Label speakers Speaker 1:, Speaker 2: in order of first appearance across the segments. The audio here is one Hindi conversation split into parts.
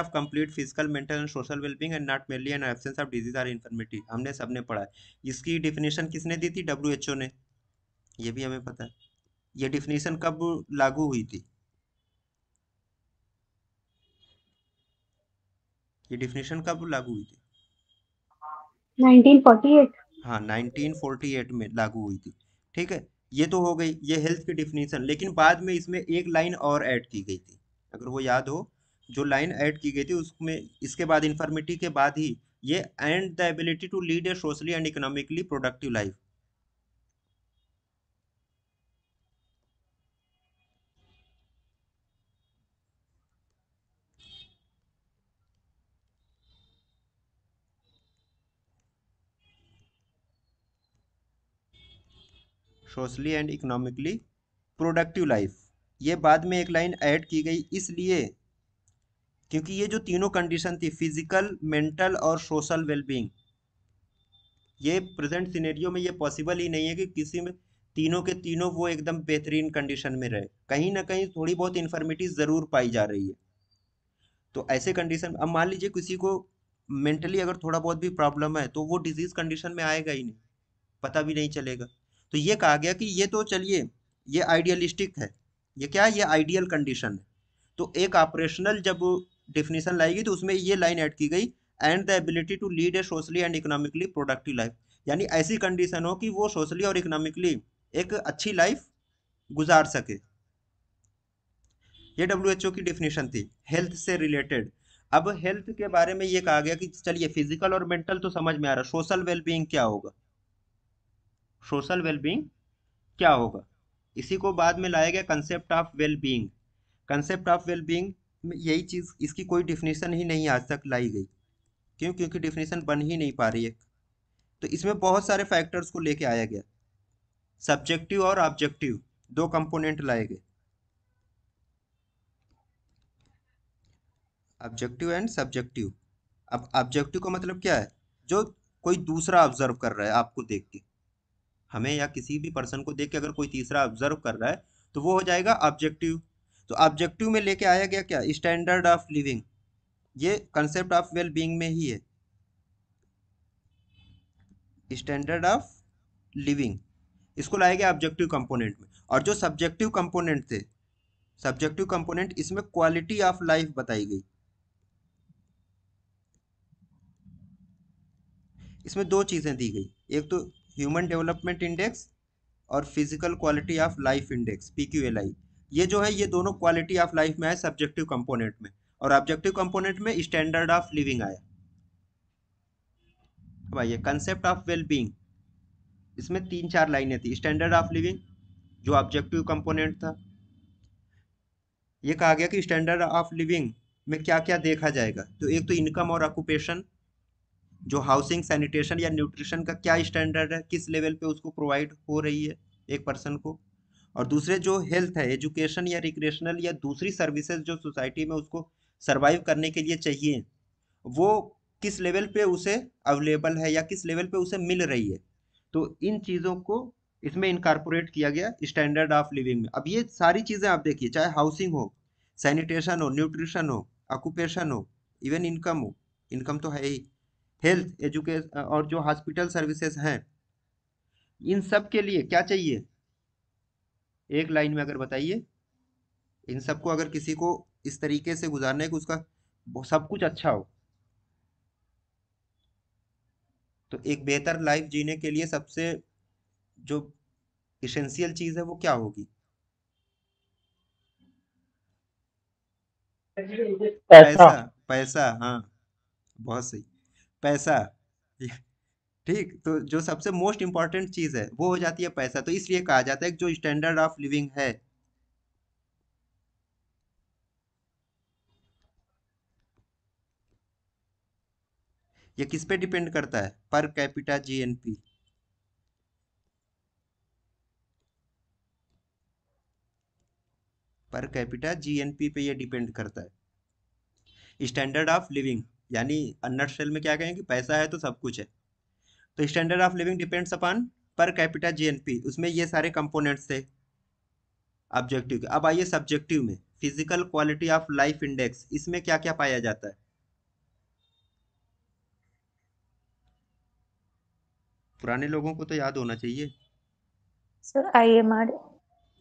Speaker 1: of complete physical mental and social well-being and not merely an absence of disease or infirmity हमने ने पढ़ा है इसकी डिफिनेशन किसने दी थी डब्ल्यू एच ओ ने ये भी हमें पता है ये डिफिनेशन कब लागू हुई थी ये डिफिनेशन कब लागू हुई थी 1948 हाँ 1948 में लागू हुई थी ठीक है ये तो हो गई ये हेल्थ की डिफिनेशन लेकिन बाद में इसमें एक लाइन और ऐड की गई थी अगर वो याद हो जो लाइन ऐड की गई थी उसमें इसके बाद इन्फॉर्मिटी के बाद ही ये and the ability to lead a socially and economically productive life socially and economically productive life ये बाद में एक लाइन ऐड की गई इसलिए क्योंकि ये जो तीनों कंडीशन थी फिजिकल मेंटल और सोशल वेलबींग ये प्रेजेंट सिनेरियो में ये पॉसिबल ही नहीं है कि किसी में तीनों के तीनों वो एकदम बेहतरीन कंडीशन में रहे कहीं ना कहीं थोड़ी बहुत इन्फॉर्मिटी ज़रूर पाई जा रही है तो ऐसे कंडीशन अब मान लीजिए किसी को मेंटली अगर थोड़ा बहुत भी प्रॉब्लम है तो वो डिजीज़ कंडीशन में आएगा ही नहीं पता भी नहीं चलेगा तो ये कहा गया कि ये तो चलिए ये आइडियलिस्टिक है ये क्या ये आइडियल कंडीशन है तो एक ऑपरेशनल जब डिफिनीसन लाई गई तो उसमें ये लाइन ऐड की गई and the ability to lead a socially and economically productive life यानी ऐसी कंडीशन हो कि वो सोशली और इकोनॉमिकली एक अच्छी लाइफ गुजार सके ये डब्ल्यू की डिफिनीशन थी हेल्थ से रिलेटेड अब हेल्थ के बारे में ये कहा गया कि चलिए फिजिकल और मेंटल तो समझ में आ रहा सोशल वेलबींग क्या होगा सोशल वेलबींग क्या होगा इसी को बाद में लाया गया concept of wellbeing concept of wellbeing यही चीज़ इसकी कोई डिफिनेशन ही नहीं आज तक लाई गई क्यों क्योंकि डिफिनेशन बन ही नहीं पा रही है तो इसमें बहुत सारे फैक्टर्स को लेके आया गया सब्जेक्टिव और ऑब्जेक्टिव दो कंपोनेंट लाए गए ऑब्जेक्टिव एंड सब्जेक्टिव अब ऑब्जेक्टिव का मतलब क्या है जो कोई दूसरा ऑब्जर्व कर रहा है आपको देख के हमें या किसी भी पर्सन को देख के अगर कोई तीसरा ऑब्जर्व कर रहा है तो वो हो जाएगा ऑब्जेक्टिव तो ऑब्जेक्टिव में लेके आया गया क्या स्टैंडर्ड ऑफ लिविंग ये कंसेप्ट ऑफ वेल बींग में ही है स्टैंडर्ड ऑफ लिविंग इसको लाया गया ऑब्जेक्टिव कंपोनेंट में और जो सब्जेक्टिव कंपोनेंट थे सब्जेक्टिव कंपोनेंट इसमें क्वालिटी ऑफ लाइफ बताई गई इसमें दो चीज़ें दी गई एक तो ह्यूमन डेवलपमेंट इंडेक्स और physical quality of life index P Q L I ये जो है ये दोनों क्वालिटी ऑफ लाइफ में आए सब्जेक्टिव कंपोनेंट में और ऑब्जेक्टिव कंपोनेंट में स्टैंडर्ड ऑफ लिविंग आया अब आइए कंसेप्ट ऑफ वेल बींग इसमें तीन चार लाइनें थी स्टैंडर्ड ऑफ लिविंग जो ऑब्जेक्टिव कंपोनेंट था ये कहा गया कि स्टैंडर्ड ऑफ लिविंग में क्या क्या देखा जाएगा तो एक तो इनकम और ऑक्यूपेशन जो हाउसिंग सैनिटेशन या न्यूट्रिशन का क्या स्टैंडर्ड है किस लेवल पे उसको प्रोवाइड हो रही है एक पर्सन को और दूसरे जो हेल्थ है एजुकेशन या रिक्रेशनल या दूसरी सर्विसेज जो सोसाइटी में उसको सर्वाइव करने के लिए चाहिए वो किस लेवल पे उसे अवेलेबल है या किस लेवल पे उसे मिल रही है तो इन चीज़ों को इसमें इनकारपोरेट किया गया स्टैंडर्ड ऑफ लिविंग में अब ये सारी चीज़ें आप देखिए चाहे हाउसिंग हो सैनिटेशन हो न्यूट्रिशन हो ऑक्यूपेशन हो इवन इनकम हो इनकम तो है ही हेल्थ एजुकेशन और जो हॉस्पिटल सर्विसेज हैं इन सब के लिए क्या चाहिए एक लाइन में अगर बताइए इन सबको अगर किसी को इस तरीके से गुजारना है कि उसका सब कुछ अच्छा हो तो एक बेहतर लाइफ जीने के लिए सबसे जो इसेंशियल चीज है वो क्या होगी पैसा पैसा हाँ बहुत सही पैसा ठीक तो जो सबसे मोस्ट इंपॉर्टेंट चीज़ है वो हो जाती है पैसा तो इसलिए कहा जाता है जो स्टैंडर्ड ऑफ लिविंग है ये किस पे डिपेंड करता है per capita GNP per capita GNP पे ये डिपेंड करता है स्टैंडर्ड ऑफ लिविंग यानी अन्नर सेल में क्या कहेंगे पैसा है तो सब कुछ है तो standard of living depends upon per capita GNP उसमें ये सारे कंपोनेंट्स थे ऑब्जेक्टिव के अब आइए सब्जेक्टिव में physical quality of life index इसमें क्या क्या पाया जाता है पुराने लोगों को तो याद होना चाहिए sir IMR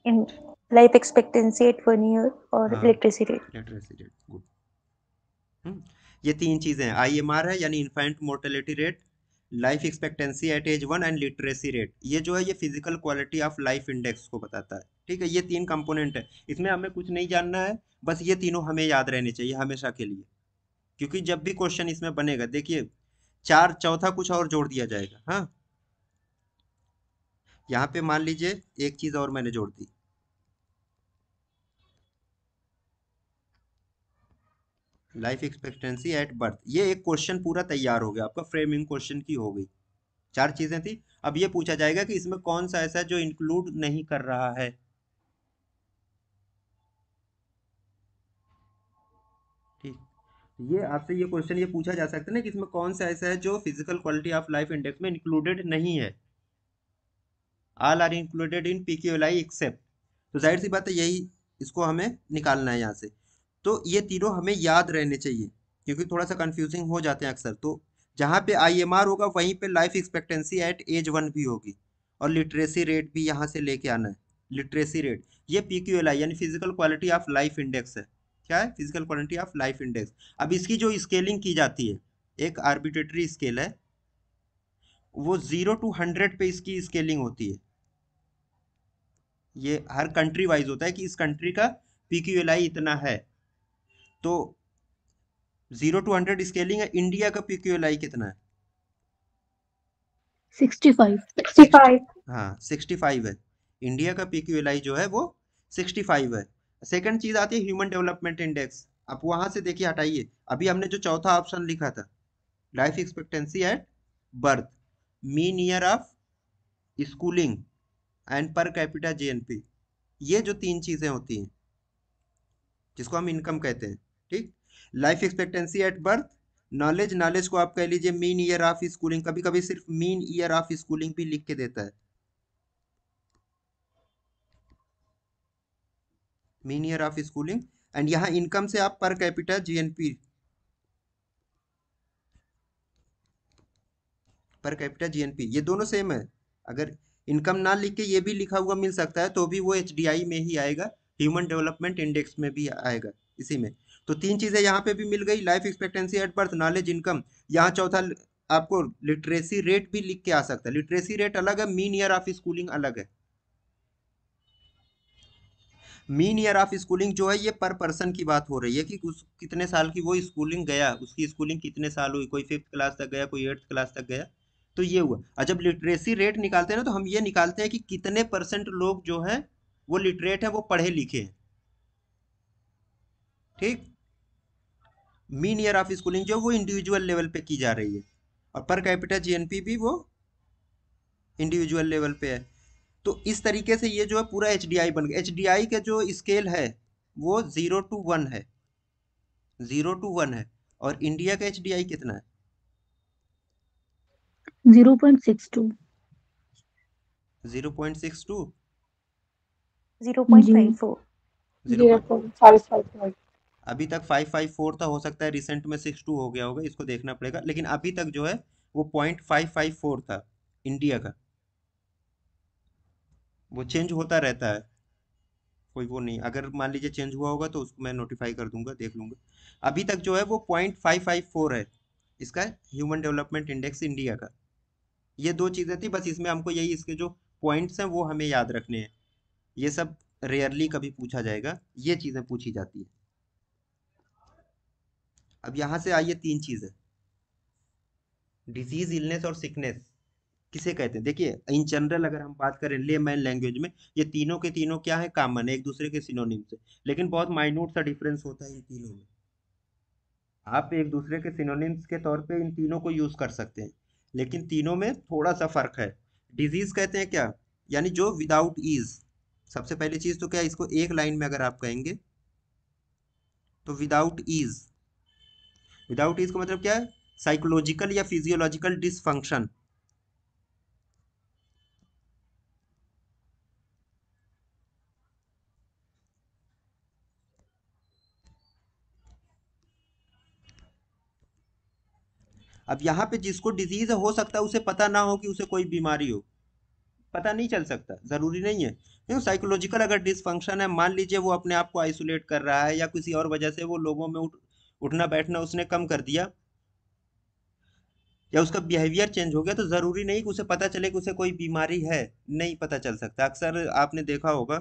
Speaker 1: in life expectancy at one year और literacy rate literacy rate good ये तीन चीजें हैं आईएमआर है यानी infant mortality rate life expectancy at age one and literacy rate ये जो है ये physical quality of life index को बताता है ठीक है ये तीन कंपोनेंट है इसमें हमें कुछ नहीं जानना है बस ये तीनों हमें याद रहने चाहिए हमेशा के लिए क्योंकि जब भी क्वेश्चन इसमें बनेगा देखिए चार चौथा कुछ और जोड़ दिया जाएगा हाँ यहाँ पे मान लीजिए एक चीज़ और मैंने जोड़ दी लाइफ एक्सपेक्टेंसी एट बर्थ ये एक क्वेश्चन पूरा तैयार हो गया आपका फ्रेमिंग क्वेश्चन की हो गई चार चीज़ें थी अब ये पूछा जाएगा कि इसमें कौन सा ऐसा जो इंक्लूड नहीं कर रहा है ठीक ये आपसे ये क्वेश्चन ये पूछा जा सकता है ना कि इसमें कौन सा ऐसा है जो physical quality of life index में इंक्लूडेड नहीं है all are included in P Q except तो जाहिर सी बात है यही इसको हमें निकालना है यहाँ से तो ये तीनों हमें याद रहने चाहिए क्योंकि थोड़ा सा कंफ्यूजिंग हो जाते हैं अक्सर तो जहाँ पे आईएमआर होगा वहीं पे life expectancy at age one भी होगी और लिटरेसी रेट भी यहाँ से लेके आना है लिटरेसी रेट ये पी क्यू एल आई यानी physical quality of life index है क्या है physical quality of life index अब इसकी जो स्केलिंग की जाती है एक आर्बिट्रेटरी स्केल है वो ज़ीरो टू हंड्रेड पे इसकी स्केलिंग होती है ये हर कंट्री वाइज होता है कि इस कंट्री का पी क्यू एल आई इतना है तो जीरो टू हंड्रेड स्केलिंग है इंडिया का पीक्यूएलआई कितना है 65 हाँ 65 है इंडिया का पीक्यूएलआई जो है वो 65 है सेकंड चीज आती है ह्यूमन डेवलपमेंट इंडेक्स आप वहां से देखिए हटाइए अभी हमने जो चौथा ऑप्शन लिखा था life expectancy at birth mean year of schooling and per capita GNP ये जो तीन चीजें होती हैं जिसको हम इनकम कहते हैं ठीक life expectancy at birth knowledge knowledge को आप कह लीजिए मीन ईयर ऑफ स्कूलिंग कभी कभी सिर्फ मीन ईयर ऑफ स्कूलिंग भी लिख के देता है mean year of schooling and यहां इनकम से आप per capita GNP per capita GNP ये दोनों सेम है अगर इनकम ना लिख के ये भी लिखा हुआ मिल सकता है तो भी वो एच में ही आएगा ह्यूमन डेवलपमेंट इंडेक्स में भी आएगा इसी में तो तीन चीज़ें यहाँ पे भी मिल गई life expectancy at birth knowledge income यहाँ चौथा आपको लिटरेसी रेट भी लिख के आ सकता है लिटरेसी रेट अलग है मीन ईयर ऑफ स्कूलिंग अलग है मीन ईयर ऑफ स्कूलिंग जो है ये पर पर्सन की बात हो रही है कि उस कितने साल की वो स्कूलिंग गया उसकी स्कूलिंग कितने साल हुई कोई फिफ्थ क्लास तक गया कोई एट्थ क्लास तक गया तो ये हुआ और जब लिटरेसी रेट निकालते हैं ना तो हम ये निकालते हैं कि कितने परसेंट लोग जो है वो लिटरेट है वो पढ़े लिखे हैं ठीक मीन ईयर ऑफ स्कूलिंग जो वो इंडिविजुअल लेवल पे की जा रही है और पर कैपिटा जीएनपी भी वो इंडिविजुअल लेवल पे है तो इस तरीके से ये जो है पूरा एच बन गया एच के जो स्केल है वो ज़ीरो टू वन है ज़ीरो टू वन है और इंडिया का एच कितना है zero point six two zero point six two zero point five four zero point five five अभी तक फाइव फाइव फोर था हो सकता है रिसेंट में सिक्स टू हो गया होगा इसको देखना पड़ेगा लेकिन अभी तक जो है वो पॉइंट फाइव फाइव फोर था इंडिया का वो चेंज होता रहता है कोई वो नहीं अगर मान लीजिए चेंज हुआ होगा तो उसको मैं नोटिफाई कर दूंगा देख लूंगा अभी तक जो है वो पॉइंट फाइव फाइव फोर है इसका ह्यूमन डेवलपमेंट इंडेक्स इंडिया का ये दो चीज़ें थी बस इसमें हमको यही इसके जो पॉइंट्स हैं वो हमें याद रखने हैं ये सब रेयरली कभी पूछा जाएगा ये चीज़ें पूछी जाती है अब यहाँ से आइए तीन चीज़ें डिजीज इलनेस और सिकनेस किसे कहते हैं देखिए इन जनरल अगर हम बात करें ले मैन लैंग्वेज में ये तीनों के तीनों क्या है कामन है एक दूसरे के सिनोनिम से लेकिन बहुत माइन्यूट सा डिफरेंस होता है इन तीनों में आप एक दूसरे के सिनोनिम्स के तौर पे इन तीनों को यूज़ कर सकते हैं लेकिन तीनों में थोड़ा सा फ़र्क है डिजीज़ कहते हैं क्या यानी जो विदाउट ईज सबसे पहली चीज़ तो क्या इसको एक लाइन में अगर आप कहेंगे तो विदाउट ईज़ विदाउट का मतलब क्या है साइकोलॉजिकल या फिजियोलॉजिकल डिसफंक्शन अब यहां पे जिसको डिजीज हो सकता है उसे पता ना हो कि उसे कोई बीमारी हो पता नहीं चल सकता ज़रूरी नहीं है क्यों साइकोलॉजिकल अगर डिसफंक्शन है मान लीजिए वो अपने आप को आइसोलेट कर रहा है या किसी और वजह से वो लोगों में उठ उठना बैठना उसने कम कर दिया या उसका बिहेवियर चेंज हो गया तो ज़रूरी नहीं कि उसे पता चले कि उसे कोई बीमारी है नहीं पता चल सकता अक्सर आपने देखा होगा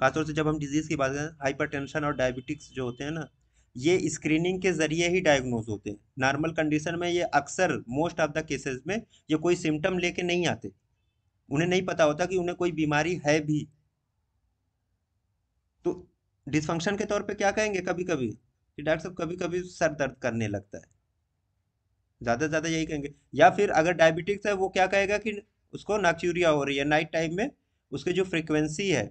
Speaker 1: खासतौर से जब हम डिजीज़ की बात करें टेंशन और डायबिटिक्स जो होते हैं ना ये स्क्रीनिंग के ज़रिए ही डायग्नोज होते हैं नॉर्मल कंडीशन में ये अक्सर मोस्ट ऑफ द केसेस में ये कोई सिम्टम लेके नहीं आते उन्हें नहीं पता होता कि उन्हें कोई बीमारी है भी तो डिसफंक्शन के तौर पे क्या कहेंगे कभी कभी कि डॉक्टर साहब कभी कभी सर दर्द करने लगता है ज़्यादा से ज़्यादा यही कहेंगे या फिर अगर डायबिटिक्स है वो क्या कहेगा कि उसको नाक्यूरिया हो रही है नाइट टाइम में उसके जो फ्रिक्वेंसी है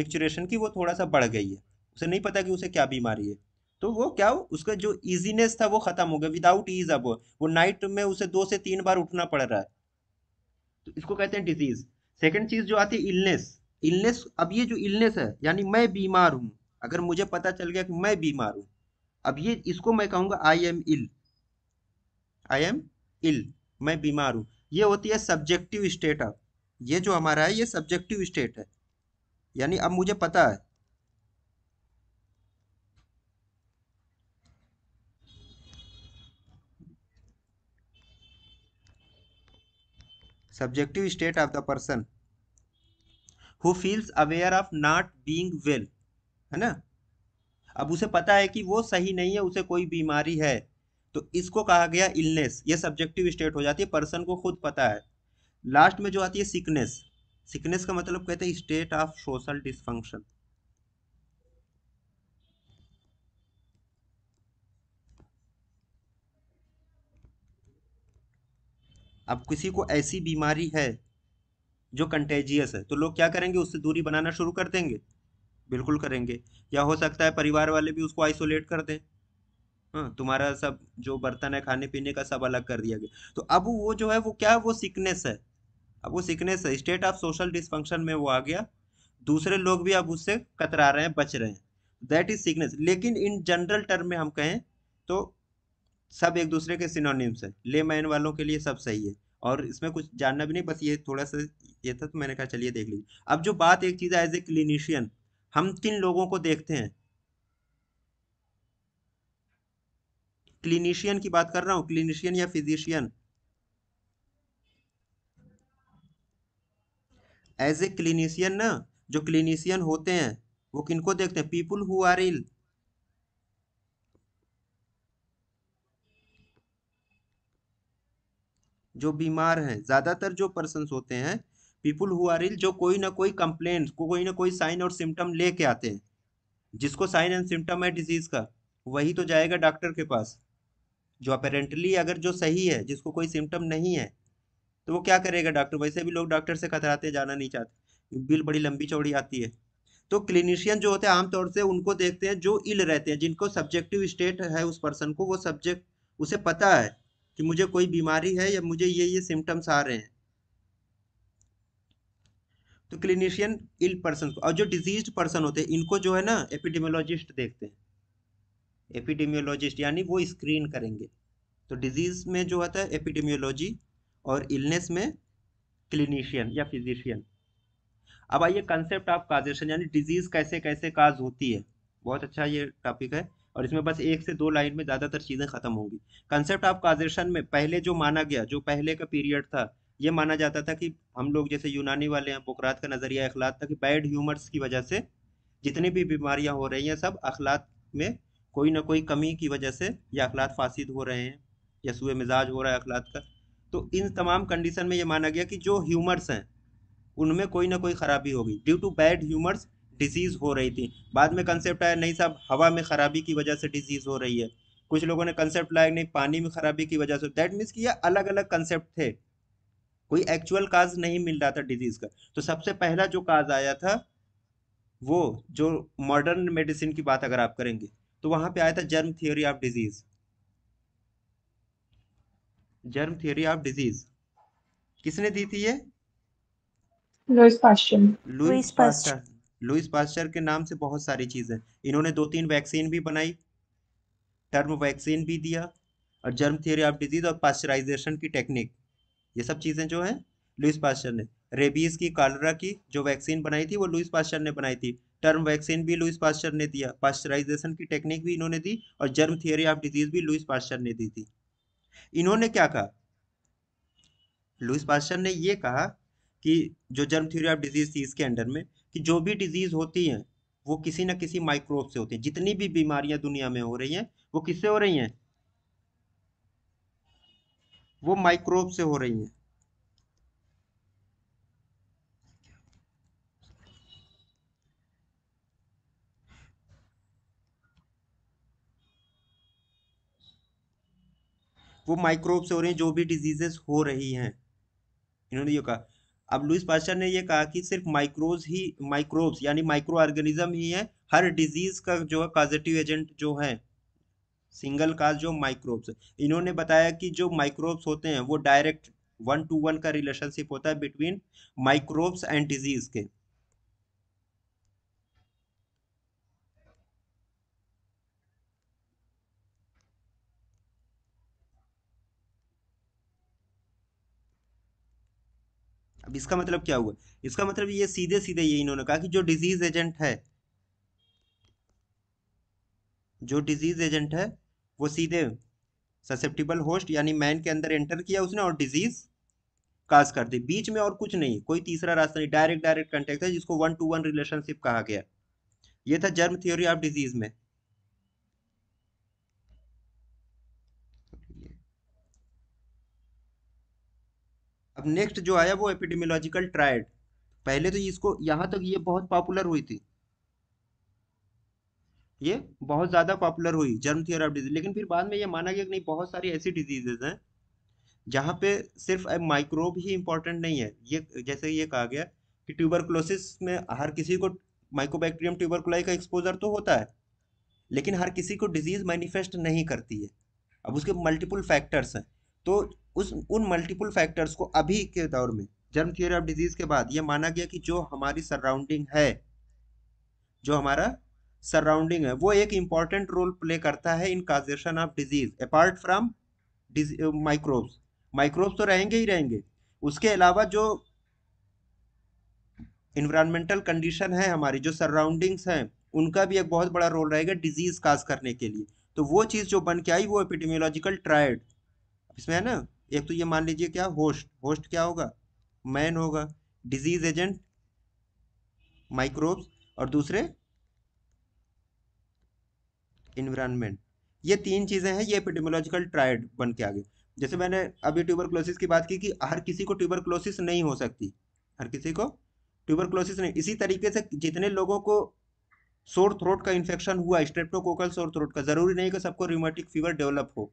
Speaker 1: मिक्चुरेशन की वो थोड़ा सा बढ़ गई है उसे नहीं पता कि उसे क्या बीमारी है तो वो क्या हो उसका जो ईजीनेस था वो ख़त्म हो गया विदाउट ईज अब वो नाइट में उसे दो से तीन बार उठना पड़ रहा है तो इसको कहते हैं डिजीज़ सेकेंड चीज़ जो आती है इलनेस इलनेस अब ये जो इलनेस है यानी मैं बीमार हूँ अगर मुझे पता चल गया कि मैं बीमार हूँ अब ये इसको मैं कहूंगा I am ill I am इल मैं बीमार हूं ये होती है सब्जेक्टिव स्टेट ऑफ ये जो हमारा है ये सब्जेक्टिव स्टेट है यानी अब मुझे पता है subjective state of the person who feels aware of not being well है ना अब उसे पता है कि वो सही नहीं है उसे कोई बीमारी है तो इसको कहा गया इलनेस ये सब्जेक्टिव स्टेट हो जाती है पर्सन को खुद पता है लास्ट में जो आती है सिकनेस सिकनेस का मतलब कहते हैं स्टेट ऑफ सोशल डिस्फंक्शन अब किसी को ऐसी बीमारी है जो कंटेजियस है तो लोग क्या करेंगे उससे दूरी बनाना शुरू कर देंगे बिल्कुल करेंगे या हो सकता है परिवार वाले भी उसको आइसोलेट कर दें हाँ तुम्हारा सब जो बर्तन है खाने पीने का सब अलग कर दिया गया तो अब वो जो है वो क्या है वो सिकनेस है अब वो सिकनेस है स्टेट ऑफ सोशल डिस्फंक्शन में वो आ गया दूसरे लोग भी अब उससे कतरा रहे हैं बच रहे हैं दैट इज सिकनेस लेकिन इन जनरल टर्म में हम कहें तो सब एक दूसरे के सिनोनिम्स हैं ले मैन वालों के लिए सब सही है और इसमें कुछ जानना भी नहीं बस ये थोड़ा सा ये था तो मैंने कहा चलिए देख लीजिए अब जो बात एक चीज़ है एज ए क्लिनिशियन हम तीन लोगों को देखते हैं क्लिनिशियन की बात कर रहा हूं क्लिनिशियन या फिजिशियन एज ए क्लिनिशियन ना जो क्लिनिशियन होते हैं वो किनको देखते हैं पीपुल हु आर इल जो बीमार हैं ज़्यादातर जो पर्सन होते हैं पीपुल हु आर इल जो कोई ना कोई कंप्लेन कोई ना कोई साइन और सिम्टम लेके आते हैं जिसको साइन एंड सिम्टम है डिजीज का वही तो जाएगा डॉक्टर के पास जो अपेरेंटली अगर जो सही है जिसको कोई सिम्टम नहीं है तो वो क्या करेगा डॉक्टर वैसे भी लोग डॉक्टर से कतराते जाना नहीं चाहते बिल बड़ी लंबी चौड़ी आती है तो क्लिनिशियन जो होते हैं आमतौर से उनको देखते हैं जो इल रहते हैं जिनको सब्जेक्टिव स्टेट है उस पर्सन को वो सब्जेक्ट उसे पता है कि मुझे कोई बीमारी है या मुझे ये ये सिम्टम्स आ रहे हैं तो क्लिनिशियन इल पर्सन को और जो डिजीज पर्सन होते हैं इनको जो है ना एपिडेमियोलॉजिस्ट देखते हैं एपिडेमियोलॉजिस्ट यानी वो स्क्रीन करेंगे तो डिजीज़ में जो होता है एपिडेमियोलॉजी और इलनेस में क्लिनिशियन या फिजिशियन अब आइए कंसेप्ट ऑफ काजेशन यानी डिजीज़ कैसे कैसे काज होती है बहुत अच्छा ये टॉपिक है और इसमें बस एक से दो लाइन में ज़्यादातर चीज़ें ख़त्म होंगी कंसेप्ट ऑफ काजेशन में पहले जो माना गया जो पहले का पीरियड था ये माना जाता था कि हम लोग जैसे यूनानी वाले हैं बुकरात का नज़रिया अखलात था कि बैड ह्यूमर्स की वजह से जितनी भी बीमारियाँ हो रही हैं सब अखलात में कोई ना कोई कमी की वजह से या अखलात फासिद हो रहे हैं या सूए मिजाज हो रहा है अखलात का तो इन तमाम कंडीशन में ये माना गया कि जो ह्यूमर्स हैं उनमें कोई ना कोई ख़राबी होगी due to bad humours disease हो रही थी बाद में कंसेप्ट आया नहीं साहब हवा में ख़राबी की वजह से डिजीज़ हो रही है कुछ लोगों ने कंसेप्ट लाया नहीं पानी में ख़राबी की वजह से दैट मीन्स कि यह अलग अलग कंसेप्ट थे कोई एक्चुअल काज नहीं मिल रहा था डिजीज का तो सबसे पहला जो काज आया था वो जो मॉडर्न मेडिसिन की बात अगर आप करेंगे तो वहां पे आया था germ theory of disease germ theory of disease किसने दी थी ये लुइस पास्टर लुइस पास्टर के नाम से बहुत सारी चीजें इन्होंने दो तीन वैक्सीन भी बनाई टर्म वैक्सीन भी दिया और जर्म थियोरी ऑफ डिजीज और पास्चराइजेशन की टेक्निक ये सब चीज़ें जो है लुइस पास्चर ने रेबीज़ की कालरा की जो वैक्सीन बनाई थी वो लुइस पास्चर ने बनाई थी टर्म वैक्सीन भी लुइस पास्चर ने दिया पाश्चराइजेशन की टेक्निक भी इन्होंने दी और जर्म थियरी ऑफ डिजीज भी लुइस पास्चर ने दी थी इन्होंने क्या कहा लुइस पास्चर ने ये कहा कि जो जर्म थ्योरी ऑफ डिजीज थी इसके अंडर में कि जो भी डिजीज़ होती है वो किसी ना किसी माइक्रोब से होती है जितनी भी बीमारियां दुनिया में हो रही हैं वो किससे हो रही हैं वो माइक्रोब से हो रही है वो माइक्रोब से हो रही है जो भी डिजीजेस हो रही हैं इन्होंने ये कहा अब लुइस पास्चर ने ये कहा कि सिर्फ माइक्रोज ही माइक्रोब्स यानी माइक्रो ऑर्गेनिज्म ही है हर डिजीज का जो है पॉजिटिव एजेंट जो है सिंगल काज जो माइक्रोब्स इन्होंने बताया कि जो माइक्रोब्स होते हैं वो डायरेक्ट वन टू वन का रिलेशनशिप होता है बिटवीन माइक्रोब्स एंड डिजीज के अब इसका मतलब क्या हुआ इसका मतलब ये सीधे सीधे ये इन्होंने कहा कि जो डिजीज एजेंट है जो डिजीज एजेंट है वो सीधे ससेप्टिबल होस्ट यानी मैन के अंदर एंटर किया उसने और डिजीज़ काज कर दी बीच में और कुछ नहीं कोई तीसरा रास्ता नहीं डायरेक्ट डायरेक्ट कंटेक्ट है जिसको वन टू वन रिलेशनशिप कहा गया ये था जर्म थ्योरी ऑफ डिजीज में अब नेक्स्ट जो आया वो एपिडेमियोलॉजिकल ट्रायड पहले तो इसको यहां तक ये बहुत पॉपुलर हुई थी ये बहुत ज़्यादा पॉपुलर हुई जर्म थियर ऑफ डिजीज लेकिन फिर बाद में ये माना गया कि नहीं बहुत सारी ऐसी डिजीजेज हैं जहाँ पे सिर्फ अब माइक्रोब ही इम्पॉर्टेंट नहीं है ये जैसे ये कहा गया कि ट्यूबरकुलोसिस में हर किसी को माइकोबैक्टीरियम ट्यूबरकुलाई का एक्सपोजर तो होता है लेकिन हर किसी को डिजीज़ मैनिफेस्ट नहीं करती है अब उसके मल्टीपल फैक्टर्स हैं तो उस उन मल्टीपल फैक्टर्स को अभी के दौर में जर्म थियोरी ऑफ डिजीज़ के बाद ये माना गया कि जो हमारी सराउंडिंग है जो हमारा सराउंडिंग है वो एक इम्पॉर्टेंट रोल प्ले करता है in causation of disease apart from microbes microbes तो रहेंगे ही रहेंगे उसके अलावा जो इन्वायरमेंटल कंडीशन है हमारी जो सराउंडिंग्स हैं उनका भी एक बहुत बड़ा रोल रहेगा डिजीज काज करने के लिए तो वो चीज़ जो बन के आई वो एपिडेमियोलॉजिकल ट्रायड इसमें है ना एक तो ये मान लीजिए क्या होस्ट होस्ट क्या होगा मैन होगा डिजीज एजेंट माइक्रोब्स और दूसरे इन्वायरमेंट ये तीन चीज़ें हैं ये एपिडेमोलॉजिकल ट्रायड बन के आगे जैसे मैंने अभी ट्यूबरक्लोसिस की बात की कि हर किसी को ट्यूबरक्लोसिस नहीं हो सकती हर किसी को ट्यूबरक्लोसिस नहीं इसी तरीके से जितने लोगों को सोर थ्रोट का इन्फेक्शन हुआ स्ट्रेप्टोकोकल सोर थ्रोट का ज़रूरी नहीं कि सबको रिमोटिक फीवर डेवलप हो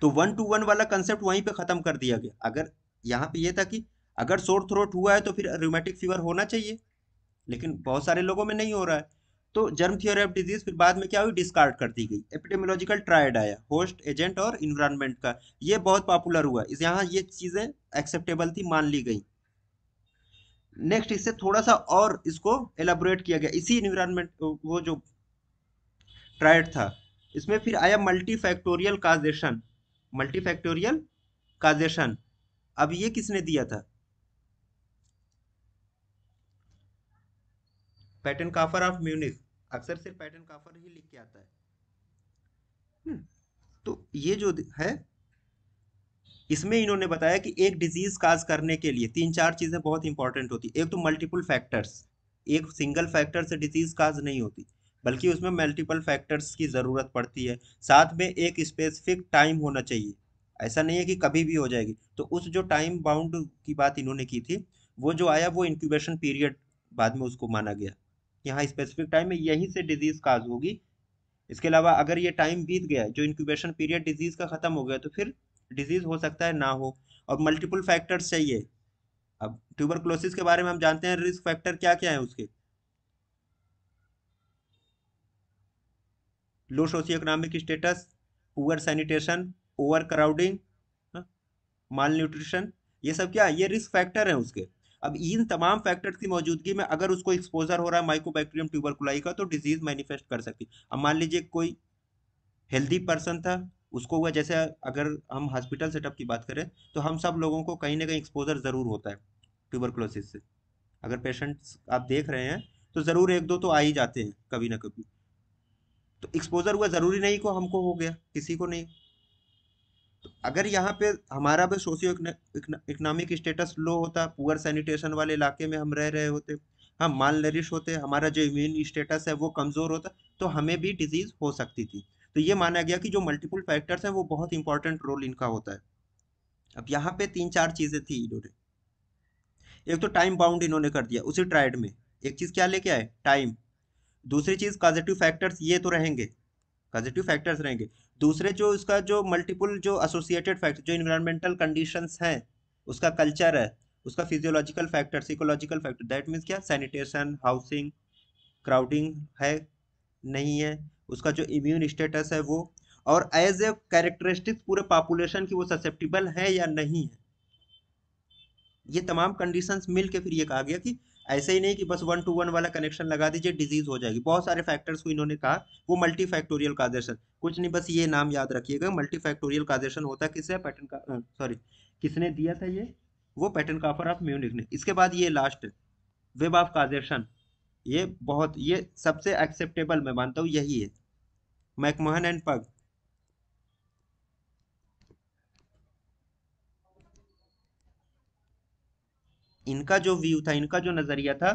Speaker 1: तो वन टू वन वाला कंसेप्ट वहीं पे ख़त्म कर दिया गया अगर यहाँ पे ये था कि अगर शोर थ्रोट हुआ है तो फिर रोमेटिक फीवर होना चाहिए लेकिन बहुत सारे लोगों में नहीं हो रहा है तो जर्म थियोरी ऑफ डिजीज फिर बाद में क्या हुई डिस्कार्ड कर दी गई एपिडेमोलॉजिकल ट्रायड आया होस्ट एजेंट और इन्वायरमेंट का ये बहुत पॉपुलर हुआ इस यहाँ ये चीज़ें एक्सेप्टेबल थी मान ली गई नेक्स्ट इससे थोड़ा सा और इसको एलाबोरेट किया गया इसी इन्वायरमेंट वो जो ट्रायड था इसमें फिर आया मल्टीफैक्टोरियल काजेशन मल्टीफैक्टोरियल काजेशन अब ये किसने दिया था पैटर्न काफर ऑफ म्यूनिक अक्सर सिर्फ पैटर्न काफर ही लिख के आता है हम्म। तो ये जो है इसमें इन्होंने बताया कि एक डिजीज काज करने के लिए तीन चार चीजें बहुत इंपॉर्टेंट होती एक तो मल्टीपल फैक्टर्स एक सिंगल फैक्टर से डिजीज काज नहीं होती बल्कि उसमें मल्टीपल फैक्टर्स की ज़रूरत पड़ती है साथ में एक स्पेसिफिक टाइम होना चाहिए ऐसा नहीं है कि कभी भी हो जाएगी तो उस जो टाइम बाउंड की बात इन्होंने की थी वो जो आया वो इंक्यूबेशन पीरियड बाद में उसको माना गया यहाँ स्पेसिफिक टाइम है यहीं से डिजीज़ काज होगी इसके अलावा अगर ये टाइम बीत गया जो इंक्यूबेशन पीरियड डिजीज़ का ख़त्म हो गया तो फिर डिजीज़ हो सकता है ना हो और मल्टीपल फैक्टर्स चाहिए अब क्लोसिस के बारे में हम जानते हैं रिस्क फैक्टर क्या क्या है उसके low socio economic status poor sanitation overcrowding malnutrition ये सब क्या ये रिस्क फैक्टर है उसके अब इन तमाम फैक्टर्स की मौजूदगी में अगर उसको एक्सपोजर हो रहा है माइकोबैक्टीरियम ट्यूबरकुलाई का तो डिजीज मैनिफेस्ट कर सकती अब मान लीजिए कोई हेल्दी पर्सन था उसको हुआ जैसे अगर हम हॉस्पिटल सेटअप की बात करें तो हम सब लोगों को कहीं ना कहीं एक्सपोजर ज़रूर होता है ट्यूबरकुलोसिस से अगर पेशेंट्स आप देख रहे हैं तो ज़रूर एक दो तो आ ही जाते हैं कभी ना कभी तो एक्सपोजर हुआ ज़रूरी नहीं को हमको हो गया किसी को नहीं अगर यहाँ पे हमारा भी सोशियो इकोनॉमिक स्टेटस लो होता पुअर सैनिटेशन वाले इलाके में हम रह रहे होते हम माल नरिश होते हमारा जो इम्यून स्टेटस है वो कमज़ोर होता तो हमें भी डिजीज़ हो सकती थी तो ये माना गया कि जो मल्टीपल फैक्टर्स हैं वो बहुत इंपॉर्टेंट रोल इनका होता है अब यहाँ पे तीन चार चीज़ें थी इन्होंने एक तो टाइम बाउंड इन्होंने कर दिया उसी ट्राइड में एक चीज़ क्या लेके आए टाइम दूसरी चीज़ पॉजिटिव फैक्टर्स ये तो रहेंगे पॉजिटिव फैक्टर्स रहेंगे दूसरे जो इसका जो मल्टीपल जो एसोसिएटेड फैक्टर जो इन्वायरमेंटल कंडीशंस हैं उसका कल्चर है उसका physiological factor psychological factor that means क्या सैनिटेशन हाउसिंग क्राउडिंग है नहीं है उसका जो इम्यून स्टेटस है वो और एज ए कैरेक्टरिस्टिक पूरे पॉपुलेशन की वो ससेप्टिबल है या नहीं है ये तमाम कंडीशंस मिल के फिर ये कहा गया कि ऐसे ही नहीं कि बस वन टू वन वाला कनेक्शन लगा दीजिए डिजीज हो जाएगी बहुत सारे फैक्टर्स को इन्होंने कहा वो मल्टी फैक्टोरियल काजेशन कुछ नहीं बस ये नाम याद रखिएगा मल्टी फैक्टोरियल काजेशन होता किससे पैटर्न का सॉरी किसने दिया था ये वो पैटर्न काफर ऑफ म्यूनिक ने इसके बाद ये लास्ट वेब ऑफ काजेशन ये बहुत ये सबसे एक्सेप्टेबल मैं मानता हूँ यही है मैकमोहन एंड पग इनका जो व्यू था इनका जो नज़रिया था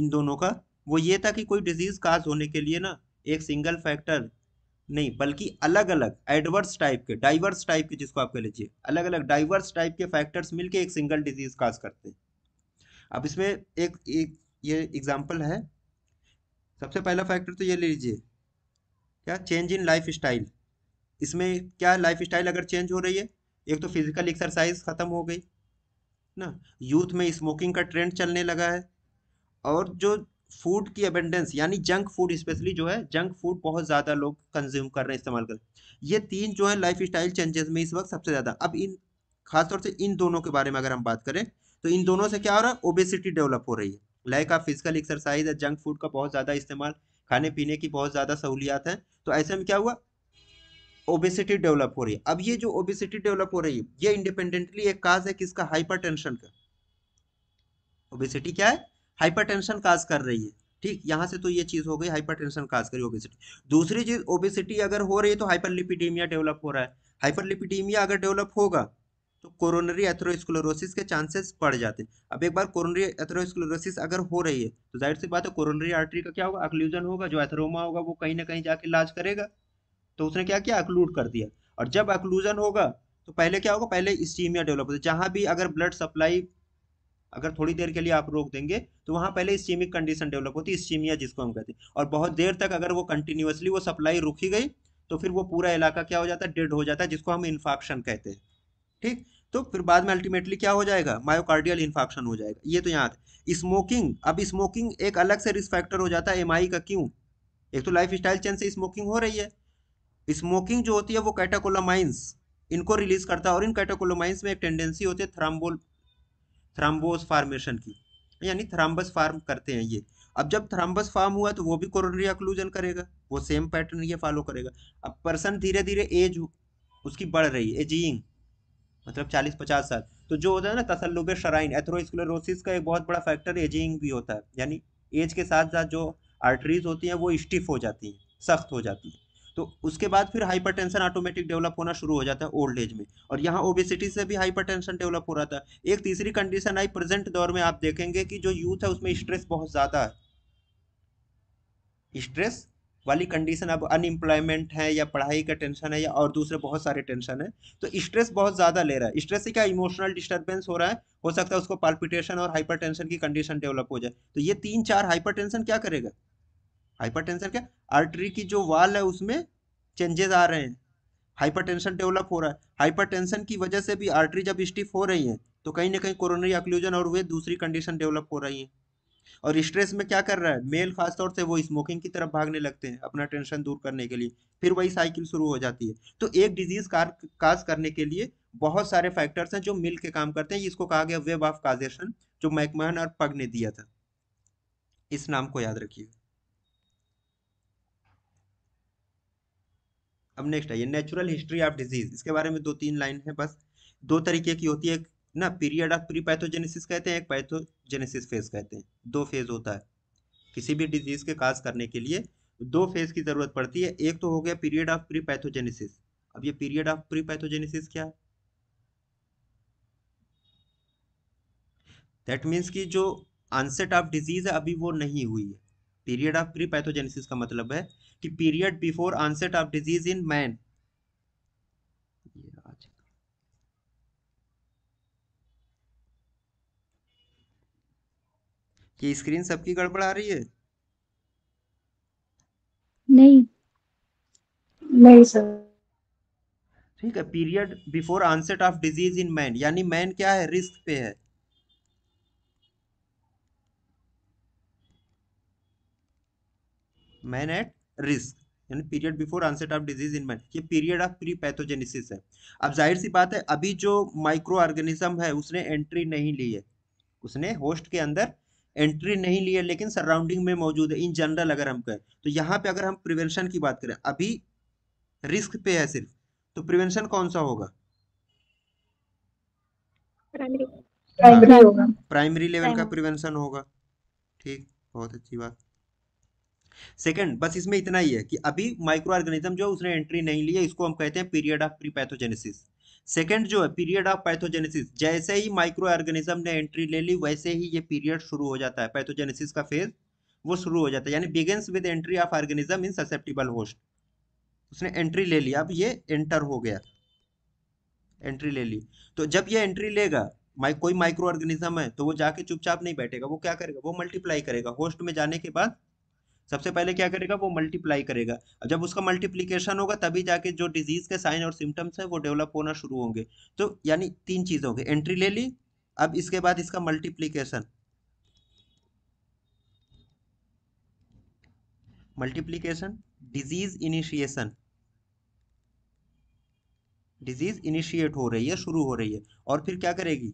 Speaker 1: इन दोनों का वो ये था कि कोई डिजीज़ काज होने के लिए ना एक सिंगल फैक्टर नहीं बल्कि अलग अलग एडवर्स टाइप के डाइवर्स टाइप के जिसको आप कह लीजिए अलग अलग डाइवर्स टाइप के फैक्टर्स मिलके एक सिंगल डिजीज काज करते हैं अब इसमें एक एक ये एग्जांपल है सबसे पहला फैक्टर तो ये ले लीजिए क्या चेंज इन लाइफ स्टाइल इसमें क्या लाइफ स्टाइल अगर चेंज हो रही है एक तो फिजिकल एक्सरसाइज ख़त्म हो गई ना यूथ में स्मोकिंग का ट्रेंड चलने लगा है और जो फूड की अबेंडेंस यानी जंक फूड स्पेशली जो है जंक फूड बहुत ज़्यादा लोग कंज्यूम कर रहे हैं इस्तेमाल कर रहे ये तीन जो है लाइफ स्टाइल चेंजेस में इस वक्त सबसे ज़्यादा अब इन खासतौर से इन दोनों के बारे में अगर हम बात करें तो इन दोनों से क्या हो रहा है ओबेसिटी डेवलप हो रही है लाइक आप फिजिकल एक्सरसाइज या जंक फूड का बहुत ज़्यादा इस्तेमाल खाने पीने की बहुत ज़्यादा सहूलियात हैं तो ऐसे में क्या हुआ ओबेसिटी डेवलप हो रही है अब ये जो ओबेसिटी डेवलप हो रही है ये इंडिपेंडेंटली एक काज है किसका हाइपरटेंशन का ओबेसिटी क्या है हाइपरटेंशन काज कर रही है ठीक यहां से तो ये चीज हो गई हाइपरटेंशन काज करी ओबेसिटी दूसरी चीज ओबेसिटी अगर हो रही है तो लिपिडीमिया डेवलप हो रहा है लिपिडीमिया अगर डेवलप होगा तो कोरोनरी एथरोस्क्लोरोसिस के चांसेस बढ़ जाते हैं अब एक बार कोरोनरी एथरोस्क्लोरोसिस अगर हो रही है तो जाहिर सी बात है कोरोनरी आर्टरी का क्या होगा अक्लूजन होगा जो एथरोमा होगा वो कहीं ना कहीं जाके इलाज करेगा तो उसने क्या किया अक्लूड कर दिया और जब अक्लूजन होगा तो पहले क्या होगा पहले स्टीमिया डेवलप होता है जहाँ भी अगर ब्लड सप्लाई अगर थोड़ी देर के लिए आप रोक देंगे तो वहाँ पहले स्टीमिक कंडीशन डेवलप होती है स्टीमिया जिसको हम कहते हैं और बहुत देर तक अगर वो कंटिन्यूसली वो सप्लाई रुकी गई तो फिर वो पूरा इलाका क्या हो जाता है डेड हो जाता है जिसको हम इन्फाक्शन कहते हैं ठीक तो फिर बाद में अल्टीमेटली क्या हो जाएगा मायोकार्डियल इन्फाक्शन हो जाएगा ये तो यहाँ स्मोकिंग अब स्मोकिंग एक अलग से रिस्क फैक्टर हो जाता है एम का क्यों एक तो लाइफ स्टाइल चेंज से स्मोकिंग हो रही है स्मोकिंग जो होती है वो कैटाकोलामाइंस इनको रिलीज करता है और इन कैटाकोलामाइंस में एक टेंडेंसी होती है थ्राम्बोल थ्राम्बोस फार्मेशन की यानी थ्राम्बस फार्म करते हैं ये अब जब थ्राम्बस फार्म हुआ तो वो भी कोरोनरी अक्लूजन करेगा वो सेम पैटर्न ये फॉलो करेगा अब पर्सन धीरे धीरे एज उसकी बढ़ रही है एजिंग मतलब चालीस पचास साल तो जो होता है ना तसलुब शराइन एथ्रोस्कुलरोसिस का एक बहुत बड़ा फैक्टर एजिंग भी होता है यानी एज के साथ साथ जो आर्टरीज होती हैं वो स्टिफ हो जाती हैं सख्त हो जाती हैं तो उसके बाद फिर हाइपरटेंशन ऑटोमेटिक डेवलप होना शुरू हो जाता है ओल्ड एज में और यहाँ ओबेसिटी से भी हाइपरटेंशन डेवलप हो रहा था एक तीसरी कंडीशन आई प्रेजेंट दौर में आप देखेंगे कि जो यूथ है उसमें स्ट्रेस बहुत ज़्यादा है स्ट्रेस वाली कंडीशन अब अनएम्प्लॉयमेंट है या पढ़ाई का टेंशन है या और दूसरे बहुत सारे टेंशन है तो स्ट्रेस बहुत ज़्यादा ले रहा है स्ट्रेस से क्या इमोशनल डिस्टर्बेंस हो रहा है हो सकता है उसको पाल्पिटेशन और हाइपरटेंशन की कंडीशन डेवलप हो जाए तो ये तीन चार हाइपरटेंशन क्या करेगा हाइपरटेंशन क्या आर्टरी की जो वाल है उसमें चेंजेस आ रहे हैं हाइपरटेंशन डेवलप हो रहा है हाइपरटेंशन की वजह से भी आर्टरी जब स्टिफ हो रही है तो कहीं ना कहीं कोरोनरी अक्लूजन और वे दूसरी कंडीशन डेवलप हो रही है और स्ट्रेस में क्या कर रहा है मेल खासतौर से वो स्मोकिंग की तरफ भागने लगते हैं अपना टेंशन दूर करने के लिए फिर वही साइकिल शुरू हो जाती है तो एक डिजीज काज करने के लिए बहुत सारे फैक्टर्स हैं जो मिल के काम करते हैं इसको कहा गया वेब ऑफ काजेशन जो मैकमहन और पग ने दिया था इस नाम को याद रखिएगा अब नेक्स्ट आइए नेचुरल हिस्ट्री ऑफ डिजीज इसके बारे में दो तीन लाइन है बस दो तरीके की होती है ना पीरियड ऑफ प्री पैथोजेनेसिस कहते हैं एक पैथोजेनेसिस फेज कहते हैं दो फेज होता है किसी भी डिजीज के काज करने के लिए दो फेज की जरूरत पड़ती है एक तो हो गया पीरियड ऑफ प्री पैथोजेनेसिस अब ये पीरियड ऑफ प्री पैथोजेनेसिस क्या है दैट मीन्स कि जो आंसेट ऑफ डिजीज है अभी वो नहीं हुई है पीरियड ऑफ प्री पैथोजेनेसिस का मतलब है कि period before onset of disease in man ये स्क्रीन सबकी गड़बड़ आ रही है नहीं नहीं सर ठीक है period before onset of disease in man यानी मैन क्या है रिस्क पे है मैन एट रिस्क यानी period before onset of disease in man ये पीरियड ऑफ प्री पैथोजेनिसिस है अब जाहिर सी बात है अभी जो माइक्रो ऑर्गेनिज्म है उसने एंट्री नहीं ली है उसने होस्ट के अंदर एंट्री नहीं ली है लेकिन सराउंडिंग में मौजूद है इन जनरल अगर हम कहें तो यहाँ पे अगर हम प्रिवेंशन की बात करें अभी रिस्क पे है सिर्फ तो प्रिवेंशन कौन सा होगा
Speaker 2: प्राइमरी
Speaker 1: लेवल का प्रिवेंशन होगा ठीक बहुत अच्छी बात सेकंड बस इसमें इतना ही है कि अभी माइक्रो ऑर्गेनिज्म जो उसने एंट्री नहीं ली है इसको हम कहते हैं period of pre pathogenesis second जो है पीरियड ऑफ पैथोजेनेसिस जैसे ही माइक्रो ऑर्गेनिज्म ने एंट्री ले ली वैसे ही ये पीरियड शुरू हो जाता है पैथोजेनेसिस का फेज वो शुरू हो जाता है यानी begins with entry of organism in susceptible host उसने एंट्री ले लिया अब ये एंटर हो गया एंट्री ले ली तो जब ये एंट्री लेगा माइ कोई माइक्रो ऑर्गेनिज्म है तो वो जाके चुपचाप नहीं बैठेगा वो क्या करेगा वो मल्टीप्लाई करेगा होस्ट में जाने के बाद सबसे पहले क्या करेगा वो मल्टीप्लाई करेगा जब उसका मल्टीप्लीकेशन होगा तभी जाके जो डिजीज़ के साइन और सिम्टम्स हैं वो डेवलप होना शुरू होंगे तो यानी तीन चीज़ होंगे एंट्री ले ली अब इसके बाद इसका multiplication multiplication disease initiation disease initiate हो रही है शुरू हो रही है और फिर क्या करेगी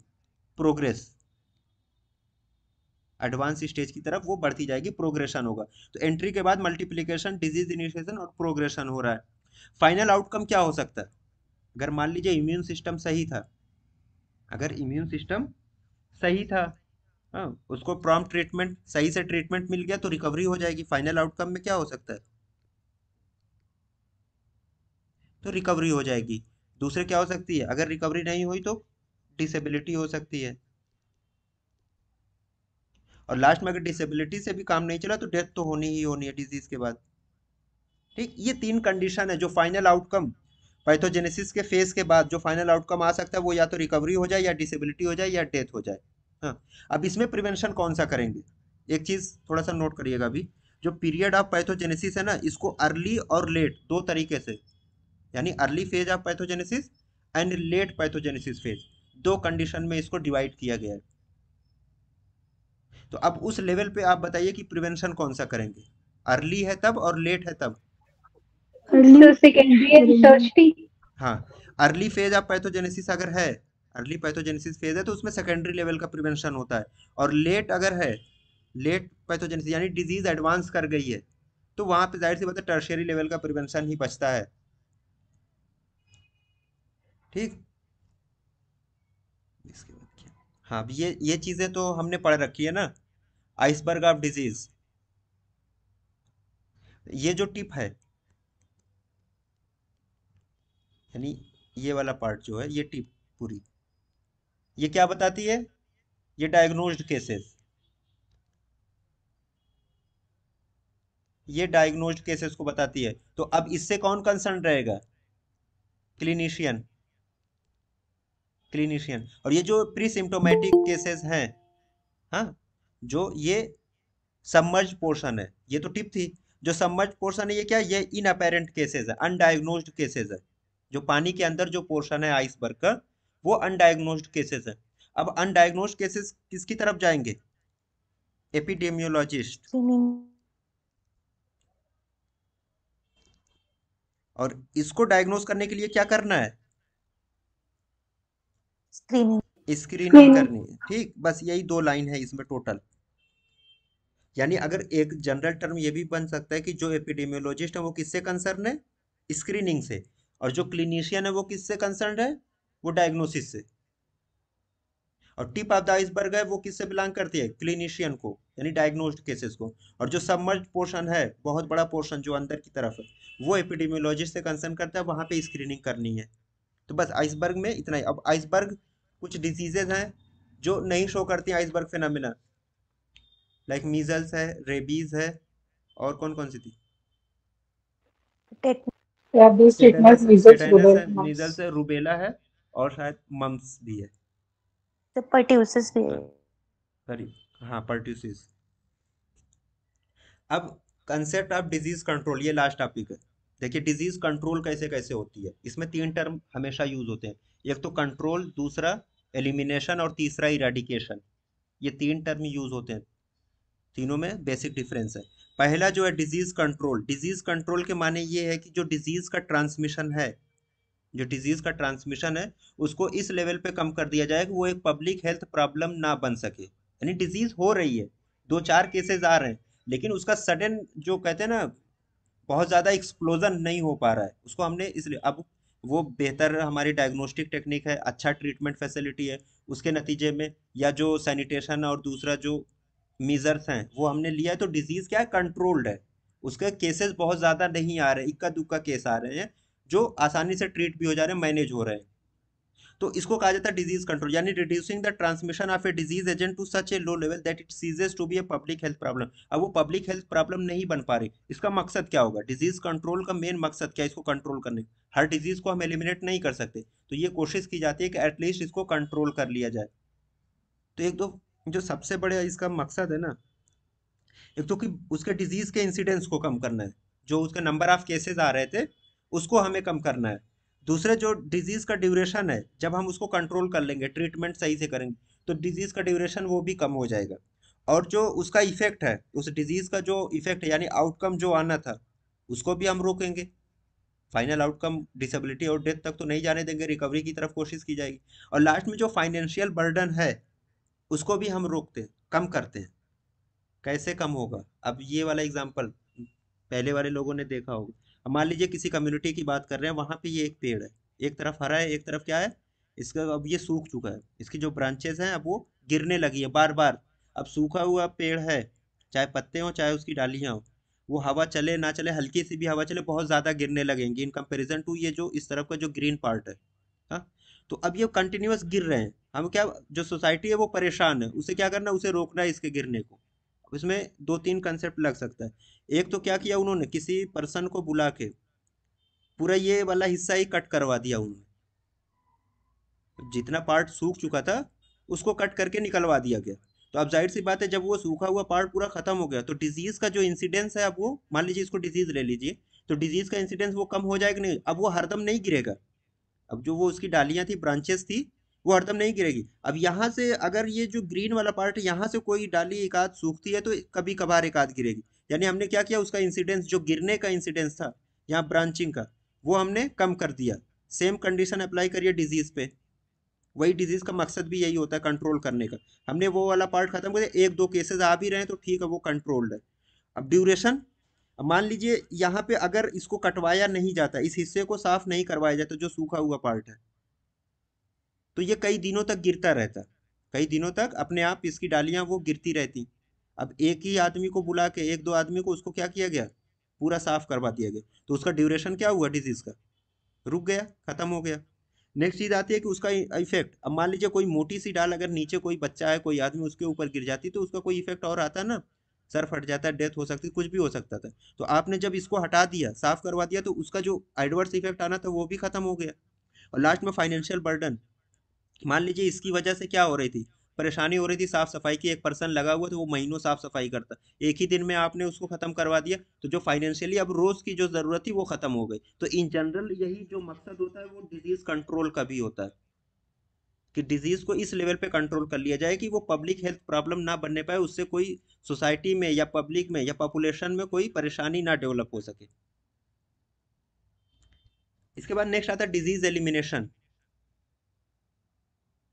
Speaker 1: प्रोग्रेस एडवांस स्टेज की तरफ वो बढ़ती जाएगी प्रोग्रेशन होगा तो एंट्री के बाद मल्टीप्लीकेशन डिजीज इनिशिएशन और प्रोग्रेशन हो रहा है फाइनल आउटकम क्या हो सकता है अगर मान लीजिए इम्यून सिस्टम सही था अगर इम्यून सिस्टम सही था हाँ उसको प्रॉम ट्रीटमेंट सही से ट्रीटमेंट मिल गया तो रिकवरी हो जाएगी फाइनल आउटकम में क्या हो सकता है तो रिकवरी हो जाएगी दूसरे क्या हो सकती है अगर रिकवरी नहीं हुई तो डिसेबिलिटी हो सकती है और लास्ट में अगर डिसेबिलिटी से भी काम नहीं चला तो डेथ तो होनी ही होनी है डिजीज के बाद ठीक ये तीन कंडीशन है जो फाइनल आउटकम पैथोजेनेसिस के फेज के बाद जो फाइनल आउटकम आ सकता है वो या तो रिकवरी हो जाए या डिसेबिलिटी हो जाए या डेथ हो जाए हाँ अब इसमें प्रिवेंशन कौन सा करेंगे एक चीज़ थोड़ा सा नोट करिएगा अभी जो पीरियड ऑफ पैथोजेनेसिस है ना इसको अर्ली और लेट दो तरीके से यानी early phase of pathogenesis and late pathogenesis phase दो कंडीशन में इसको डिवाइड किया गया है तो अब उस लेवल पे आप बताइए कि प्रिवेंशन कौन सा करेंगे अर्ली है तब और लेट है तब तो हाँ अर्ली फेज आप पैथोजेनेसिस अगर है अर्ली पैथोजेनेसिस फेज है तो उसमें सेकेंडरी लेवल का प्रिवेंशन होता है और लेट अगर है लेट पैथोजेनेसिस यानी डिजीज एडवांस कर गई है तो वहां पे जाहिर सी बात है टर्शरी लेवल का प्रिवेंशन ही बचता है ठीक हाँ ये ये चीज़ें तो हमने पढ़ रखी है ना आइसबर्ग ऑफ डिजीज ये जो टिप है यानी ये वाला पार्ट जो है ये टिप पूरी ये क्या बताती है ये डायग्नोज केसेस ये डायग्नोज केसेस को बताती है तो अब इससे कौन कंसर्न रहेगा क्लिनिशियन क्लिनिशियन और ये जो प्री सिम्टोमेटिक केसेस हैं हाँ जो ये सबमर्ज पोर्शन है ये तो टिप थी जो सबमर्ज पोर्शन है ये क्या ये इन अपेरेंट केसेज है अनडायग्नोज केसेज है जो पानी के अंदर जो पोर्शन है आइसबर्ग का वो अनडायग्नोज केसेज है अब अनडायग्नोज केसेस किसकी तरफ जाएंगे एपिडेमियोलॉजिस्ट और इसको डायग्नोज करने के लिए क्या करना है स्क्रीनिंग स्क्रीनिंग करनी है ठीक बस यही दो लाइन है इसमें टोटल यानी अगर एक जनरल टर्म ये भी बन सकता है कि जो एपिडेमियोलॉजिस्ट है वो किससे कंसर्न है स्क्रीनिंग से और जो क्लिनिशियन है वो किससे कंसर्न है वो डायग्नोसिस से और टिप ऑफ द आइसबर्ग है वो किससे बिलोंग करती है क्लिनिशियन को यानी डायग्नोस्ड केसेस को और जो सबमर्ज पोर्शन है बहुत बड़ा पोर्शन जो अंदर की तरफ है वो एपिडेमियोलॉजिस्ट से कंसर्न करता है वहाँ पे स्क्रीनिंग करनी है तो बस आइसबर्ग में इतना ही अब आइसबर्ग कुछ डिजीजेज हैं जो नहीं शो करती आइसबर्ग फिनमिना लाइक मीजल्स है रेबीज है और कौन कौन सी थी मीजल्स है रूबेला है और शायद मम्स भी है तो पर्ट्यूसिस भी सॉरी हाँ पर्ट्यूसिस अब कंसेप्ट ऑफ डिजीज कंट्रोल ये लास्ट टॉपिक है देखिए डिजीज कंट्रोल कैसे कैसे होती है इसमें तीन टर्म हमेशा यूज होते हैं एक तो कंट्रोल दूसरा एलिमिनेशन और तीसरा इराडिकेशन ये तीन टर्म यूज होते हैं तीनों में बेसिक डिफरेंस है पहला जो है डिजीज़ कंट्रोल डिजीज़ कंट्रोल के माने ये है कि जो डिजीज़ का ट्रांसमिशन है जो डिजीज़ का ट्रांसमिशन है उसको इस लेवल पे कम कर दिया जाए कि वो एक पब्लिक हेल्थ प्रॉब्लम ना बन सके यानी डिजीज़ हो रही है दो चार केसेज आ रहे हैं लेकिन उसका सडन जो कहते हैं ना बहुत ज़्यादा एक्सप्लोजन नहीं हो पा रहा है उसको हमने इसलिए अब वो बेहतर हमारी डायग्नोस्टिक टेक्निक है अच्छा ट्रीटमेंट फैसिलिटी है उसके नतीजे में या जो सैनिटेशन और दूसरा जो मेज़र्स हैं वो हमने लिया है तो डिजीज़ क्या है कंट्रोल्ड है उसके केसेस बहुत ज़्यादा नहीं आ रहे इक्का दुक्का केस आ रहे हैं जो आसानी से ट्रीट भी हो जा रहे हैं मैनेज हो रहे हैं तो इसको कहा जाता है डिजीज कंट्रोल यानी reducing the transmission of a disease agent to such a low level that it ceases to be a public health problem अब वो पब्लिक हेल्थ प्रॉब्लम नहीं बन पा रही इसका मकसद क्या होगा डिजीज कंट्रोल का मेन मकसद क्या है इसको कंट्रोल करने हर डिजीज को हम एलिमिनेट नहीं कर सकते तो ये कोशिश की जाती है कि एटलीस्ट इसको कंट्रोल कर लिया जाए तो एक दो जो सबसे बड़े इसका मकसद है ना एक तो कि उसके डिजीज़ के इंसिडेंस को कम करना है जो उसके नंबर ऑफ़ केसेस आ रहे थे उसको हमें कम करना है दूसरे जो डिजीज़ का ड्यूरेशन है जब हम उसको कंट्रोल कर लेंगे ट्रीटमेंट सही से करेंगे तो डिजीज़ का ड्यूरेशन वो भी कम हो जाएगा और जो उसका इफ़ेक्ट है उस डिजीज़ का जो इफ़ेक्ट है यानी आउटकम जो आना था उसको भी हम रोकेंगे फाइनल आउटकम डिसेबिलिटी और डेथ तक तो नहीं जाने देंगे रिकवरी की तरफ कोशिश की जाएगी और लास्ट में जो फाइनेंशियल बर्डन है उसको भी हम रोकते हैं कम करते हैं कैसे कम होगा अब ये वाला एग्जाम्पल पहले वाले लोगों ने देखा होगा अब मान लीजिए किसी कम्युनिटी की बात कर रहे हैं वहाँ पे ये एक पेड़ है एक तरफ हरा है एक तरफ क्या है इसका अब ये सूख चुका है इसकी जो ब्रांचेज हैं अब वो गिरने लगी है बार बार अब सूखा हुआ पेड़ है चाहे पत्ते हों चाहे उसकी डालियाँ हों वो हवा चले ना चले हल्की सी भी हवा चले बहुत ज़्यादा गिरने लगेंगी इन कंपेरिजन टू ये जो इस तरफ का जो ग्रीन पार्ट है तो अब ये कंटिन्यूस गिर रहे हैं हम क्या जो सोसाइटी है वो परेशान है उसे क्या करना उसे रोकना है इसके गिरने को अब इसमें दो तीन कंसेप्ट लग सकता है एक तो क्या किया उन्होंने किसी पर्सन को बुला के पूरा ये वाला हिस्सा ही कट करवा दिया उन्होंने जितना पार्ट सूख चुका था उसको कट करके निकलवा दिया गया तो अब जाहिर सी बात है जब वो सूखा हुआ पार्ट पूरा खत्म हो गया तो डिजीज़ का जो इंसिडेंस है अब वो मान लीजिए इसको डिजीज़ ले लीजिए तो डिजीज़ का इंसिडेंस वो कम हो जाएगा नहीं अब वो हरदम नहीं गिरेगा अब जो वो उसकी डालियाँ थी ब्रांचेस थी वो हरदम नहीं गिरेगी अब यहाँ से अगर ये जो ग्रीन वाला पार्ट है यहाँ से कोई डाली एक आध सूखती है तो कभी कभार एक आध गिरेगी यानी हमने क्या किया उसका इंसिडेंस जो गिरने का इंसिडेंस था यहाँ ब्रांचिंग का वो हमने कम कर दिया सेम कंडीशन अप्लाई करिए डिजीज़ पे वही डिजीज़ का मकसद भी यही होता है कंट्रोल करने का हमने वो वाला पार्ट खत्म कर दिया एक दो केसेस आ भी रहे हैं तो ठीक है वो कंट्रोल्ड है अब ड्यूरेशन मान लीजिए यहाँ पे अगर इसको कटवाया नहीं जाता इस हिस्से को साफ नहीं करवाया जाता जो सूखा हुआ पार्ट है तो ये कई दिनों तक गिरता रहता कई दिनों तक अपने आप इसकी डालियाँ वो गिरती रहती अब एक ही आदमी को बुला के एक दो आदमी को उसको क्या किया गया पूरा साफ करवा दिया गया तो उसका ड्यूरेशन क्या हुआ डिजीज़ का रुक गया ख़त्म हो गया नेक्स्ट चीज़ आती है कि उसका इफेक्ट अब मान लीजिए कोई मोटी सी डाल अगर नीचे कोई बच्चा है कोई आदमी उसके ऊपर गिर जाती तो उसका कोई इफेक्ट और आता ना सर फट जाता है डेथ हो सकती कुछ भी हो सकता था तो आपने जब इसको हटा दिया साफ करवा दिया तो उसका जो एडवर्स इफेक्ट आना था वो भी खत्म हो गया और लास्ट में फाइनेंशियल बर्डन मान लीजिए इसकी वजह से क्या हो रही थी परेशानी हो रही थी साफ सफाई की एक पर्सन लगा हुआ तो वो महीनों साफ सफाई करता एक ही दिन में आपने उसको खत्म करवा दिया तो जो फाइनेंशियली अब रोज की जो जरूरत थी वो खत्म हो गई तो इन जनरल यही जो मकसद होता है वो डिजीज कंट्रोल का भी होता है कि डिजीज़ को इस लेवल पे कंट्रोल कर लिया जाए कि वो पब्लिक हेल्थ प्रॉब्लम ना बनने पाए उससे कोई सोसाइटी में या पब्लिक में या पॉपुलेशन में कोई परेशानी ना डेवलप हो सके इसके बाद नेक्स्ट आता है डिजीज़ एलिमिनेशन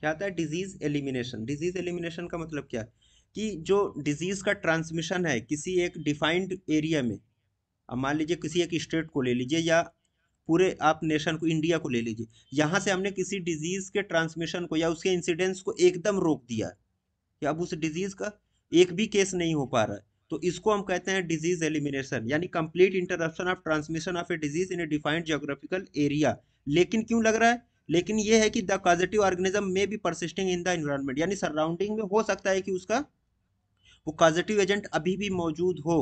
Speaker 1: क्या आता है डिजीज़ एलिमिनेशन डिजीज़ एलिमिनेशन का मतलब क्या है कि जो डिजीज़ का ट्रांसमिशन है किसी एक डिफाइंड एरिया में अब मान लीजिए किसी एक स्टेट को ले लीजिए या पूरे आप नेशन को इंडिया को ले लीजिए यहाँ से हमने किसी डिजीज़ के ट्रांसमिशन को या उसके इंसिडेंस को एकदम रोक दिया या अब उस डिजीज़ का एक भी केस नहीं हो पा रहा है तो इसको हम कहते हैं डिजीज़ एलिमिनेशन यानी complete interruption of transmission of a disease in a defined geographical area लेकिन क्यों लग रहा है लेकिन ये है कि द कॉजिटिव ऑर्गेनिज्म में भी परसिस्टिंग इन द इन्वायरमेंट यानी सराउंडिंग में हो सकता है कि उसका वो कॉजिटिव एजेंट अभी भी मौजूद हो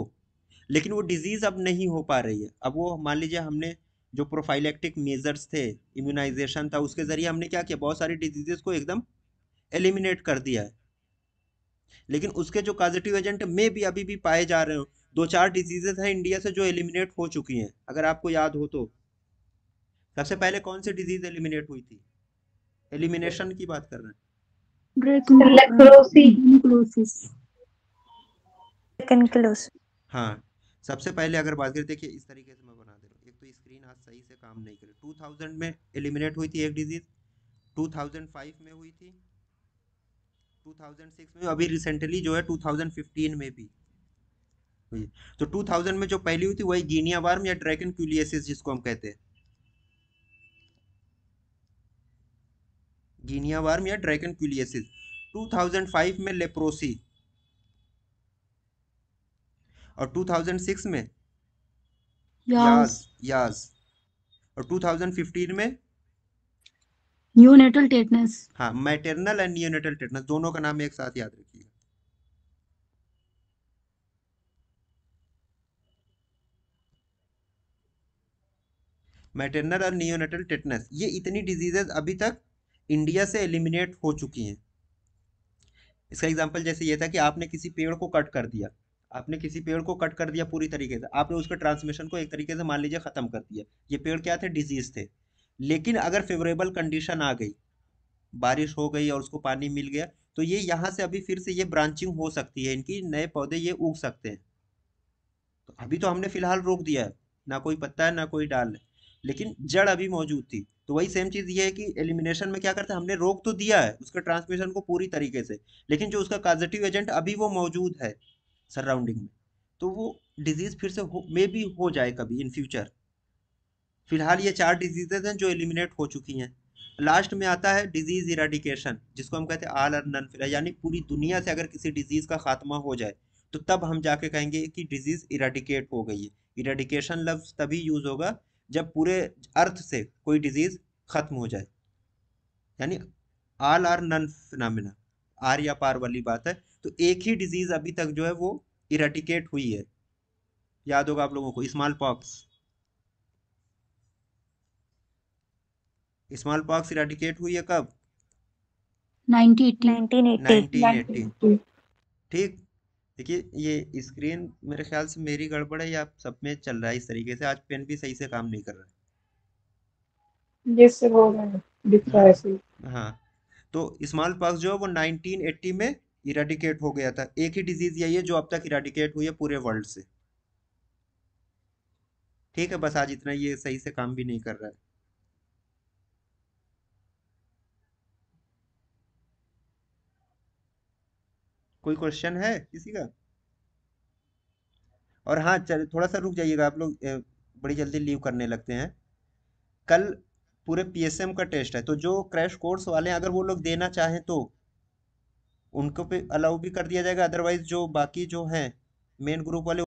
Speaker 1: लेकिन वो डिजीज़ अब नहीं हो पा रही है अब वो मान लीजिए हमने जो प्रोफाइलेक्टिक मेजर्स थे इम्यूनाइजेशन था उसके ज़रिए हमने क्या किया बहुत सारी डिजीजेस को एकदम एलिमिनेट कर दिया है लेकिन उसके जो पॉजिटिव एजेंट में भी अभी भी पाए जा रहे हो दो चार डिजीजेस हैं इंडिया से जो एलिमिनेट हो चुकी हैं अगर आपको याद हो तो सबसे पहले कौन सी डिजीज एलिमिनेट हुई थी एलिमिनेशन की बात कर रहे हैं हाँ सबसे पहले अगर बात करें देखिए इस तरीके से सही से काम नहीं करे 2000 में एलिमिनेट हुई थी एक डिजीज़ 2005 में हुई थी 2006 में अभी रिसेंटली जो है 2015 में भी हुई तो 2000 में जो पहली हुई थी वही गीनिया वार्म या ड्रैगन क्यूलियसिस जिसको हम कहते हैं गीनिया वार्म या ड्रैगन क्यूलियसिस 2005 में लेप्रोसी और 2006 में यास यास और 2015 में न्यूनेटल टेटनस हाँ मैटरनल एंड न्यूनेटल टेटनस दोनों का नाम एक साथ याद रखिए मैटरनल और न्यूनेटल टेटनस ये इतनी डिजीजेज अभी तक इंडिया से एलिमिनेट हो चुकी हैं इसका एग्जांपल जैसे ये था कि आपने किसी पेड़ को कट कर दिया आपने किसी पेड़ को कट कर दिया पूरी तरीके से आपने उसके ट्रांसमिशन को एक तरीके से मान लीजिए ख़त्म कर दिया ये पेड़ क्या थे डिजीज़ थे लेकिन अगर फेवरेबल कंडीशन आ गई बारिश हो गई और उसको पानी मिल गया तो ये यहाँ से अभी फिर से ये ब्रांचिंग हो सकती है इनकी नए पौधे ये उग सकते हैं तो अभी तो हमने फिलहाल रोक दिया है ना कोई पत्ता है ना कोई डाल है लेकिन जड़ अभी मौजूद थी तो वही सेम चीज़ ये है कि एलिमिनेशन में क्या करते हैं हमने रोक तो दिया है उसके ट्रांसमिशन को पूरी तरीके से लेकिन जो उसका पॉजिटिव एजेंट अभी वो मौजूद है सराउंडिंग में तो वो डिजीज़ फिर से मे भी हो जाए कभी इन फ्यूचर फिलहाल ये चार डिजीजेज हैं जो एलिमिनेट हो चुकी हैं लास्ट में आता है डिजीज़ इराडिकेशन जिसको हम कहते हैं आल और नन फिलहाल यानी पूरी दुनिया से अगर किसी डिजीज़ का खात्मा हो जाए तो तब हम जाके कहेंगे कि डिजीज़ इराडिकेट हो गई है इराडिकेशन लफ्ज़ तभी यूज़ होगा जब पूरे अर्थ से कोई डिजीज़ ख़त्म हो जाए यानी आल आर नन फिनामिना आर या पार वाली बात है तो एक ही डिजीज़ अभी तक जो है वो इराटिकेट हुई है याद होगा आप लोगों को smallpox smallpox eradicated हुई है कब 1980 ठीक देखिए ये स्क्रीन मेरे ख्याल से मेरी गड़बड़ है या सब में चल रहा है इस तरीके से आज पेन भी सही से काम नहीं कर रहा है हाँ तो स्मॉल पॉक्स जो है वो 1980 में इराडिकेट हो गया था एक ही डिजीज़ यही है जो अब तक इराडिकेट हुई है पूरे वर्ल्ड से ठीक है बस आज इतना ये सही से काम भी नहीं कर रहा है कोई क्वेश्चन है किसी का और हाँ चल थोड़ा सा रुक जाइएगा आप लोग बड़ी जल्दी लीव करने लगते हैं कल पूरे पीएसएम का टेस्ट है तो जो क्रैश कोर्स वाले हैं अगर वो लोग देना चाहें तो उनको पे अलाउ भी कर दिया जाएगा अदरवाइज जो बाकी जो है मेन ग्रुप वाले